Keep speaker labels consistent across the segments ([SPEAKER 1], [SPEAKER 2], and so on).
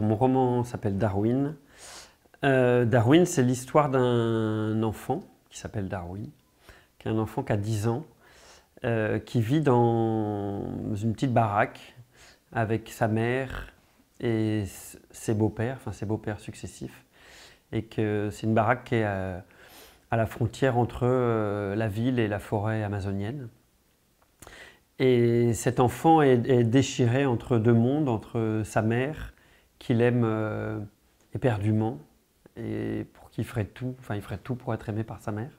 [SPEAKER 1] mon roman s'appelle Darwin. Euh, Darwin, c'est l'histoire d'un enfant qui s'appelle Darwin, qui est un enfant qui a 10 ans, euh, qui vit dans une petite baraque avec sa mère et ses beaux-pères, enfin ses beaux-pères successifs, et que c'est une baraque qui est euh, à, la frontière entre la ville et la forêt amazonienne. Et cet enfant est déchiré entre deux mondes, entre sa mère qu'il aime euh, éperdument et pour qui ferait tout, enfin il ferait tout pour être aimé par sa mère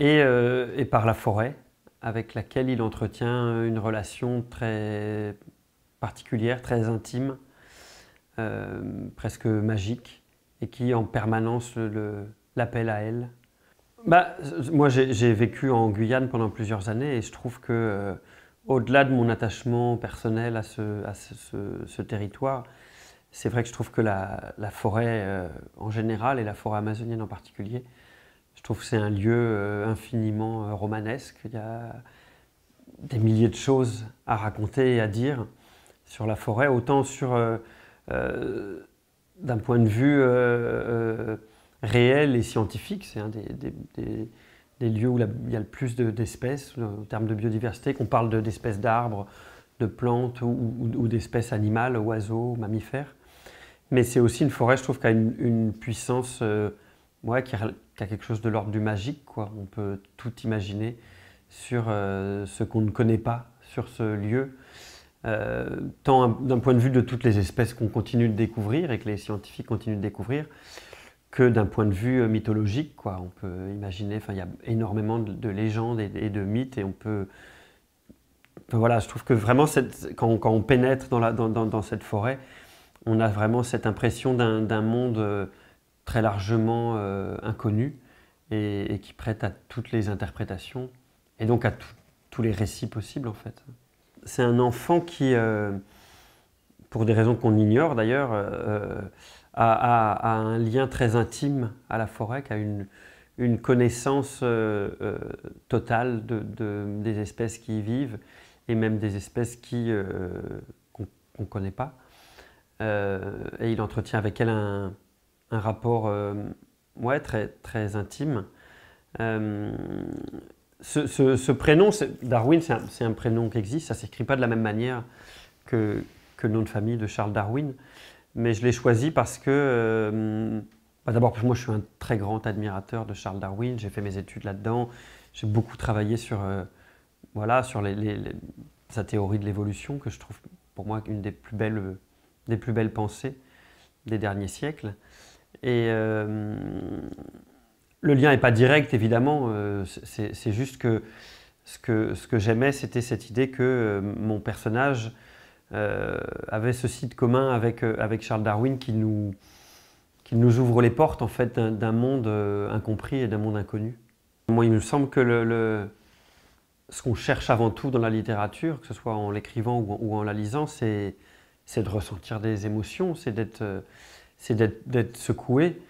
[SPEAKER 1] euh, et, par la forêt avec laquelle il entretient une relation très particulière, très intime, euh, presque magique et qui en permanence l'appelle à elle. Bah, moi j'ai vécu en Guyane pendant plusieurs années et je trouve que au-delà de mon attachement personnel à ce territoire, c'est vrai que je trouve que la, forêt euh, en général et la forêt amazonienne en particulier, je trouve que c'est un lieu euh, infiniment euh, romanesque. Il y a des milliers de choses à raconter et à dire sur la forêt, autant sur d'un point de vue réel et scientifique. C'est un des, lieux où il y a le plus d'espèces en termes de biodiversité, qu'on parle d'espèces d'arbres, de plantes ou d'espèces animales, oiseaux, mammifères. Mais c'est aussi une forêt, je trouve, qui a une, puissance, euh, qui, a, quelque chose de l'ordre du magique. On peut tout imaginer sur euh, ce qu'on ne connaît pas, sur ce lieu, euh, tant d'un point de vue de toutes les espèces qu'on continue de découvrir et que les scientifiques continuent de découvrir, que d'un point de vue mythologique. Quoi. On peut imaginer, il y a énormément de, légendes et, de mythes et on peut... voilà, je trouve que vraiment, quand, on pénètre dans cette forêt, on a vraiment cette impression d'un monde euh, très largement euh, inconnu et, qui prête à toutes les interprétations et donc à tous les récits possibles en fait. C'est un enfant qui, euh, pour des raisons qu'on ignore d'ailleurs, a, un lien très intime à la forêt, qui a une, connaissance totale des espèces qui y vivent et même des espèces qu'on ne connaît pas. Euh, et il entretient avec elle un, rapport euh, ouais, très, très intime. Euh, ce, prénom, Darwin, c'est un, prénom qui existe, ça ne s'écrit pas de la même manière que, que, le nom de famille de Charles Darwin, mais je l'ai choisi parce que, bah, d'abord, moi je suis un très grand admirateur de Charles Darwin, j'ai fait mes études là-dedans, j'ai beaucoup travaillé sur, voilà, sur sa théorie de l'évolution, que je trouve pour moi une des plus belles des plus belles pensées des derniers siècles. Et euh, le lien n'est pas direct, évidemment, euh, c'est juste que ce que, ce que j'aimais, c'était cette idée que euh, mon personnage avait ceci de commun avec, avec Charles Darwin qui nous, qui nous ouvre les portes en fait d'un monde incompris et d'un monde inconnu. Moi, il me semble que le, ce qu'on cherche avant tout dans la littérature, que ce soit en l'écrivant ou, ou, en la lisant, c'est c'est de ressentir des émotions, c'est d'être, euh, c'est d'être, d'être secoué.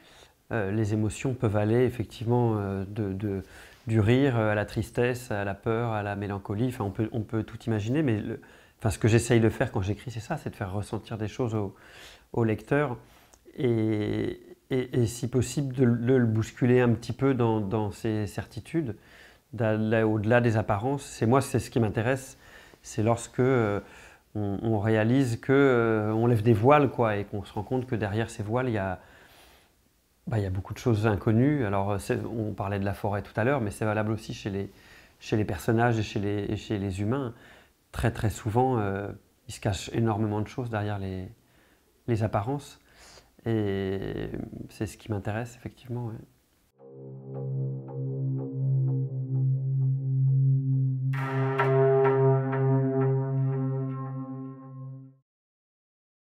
[SPEAKER 1] Euh, les émotions peuvent aller effectivement euh, de, du rire à la tristesse, à la peur, à la mélancolie. Enfin, on peut, on peut tout imaginer, mais le, enfin, ce que j'essaye de faire quand j'écris, c'est ça, c'est de faire ressentir des choses au, au lecteur et, et, si possible de, le bousculer un petit peu dans, dans ses certitudes, d'aller au-delà des apparences. C'est moi, c'est ce qui m'intéresse, c'est lorsque on, réalise que euh, on lève des voiles quoi, et qu'on se rend compte que derrière ces voiles, il y a, bah, il y beaucoup de choses inconnues. Alors, euh, on parlait de la forêt tout à l'heure, mais c'est valable aussi chez les, chez les personnages et chez les, chez les humains. Très très souvent, euh, il se cache énormément de choses derrière les, les apparences. Et c'est ce qui m'intéresse, effectivement.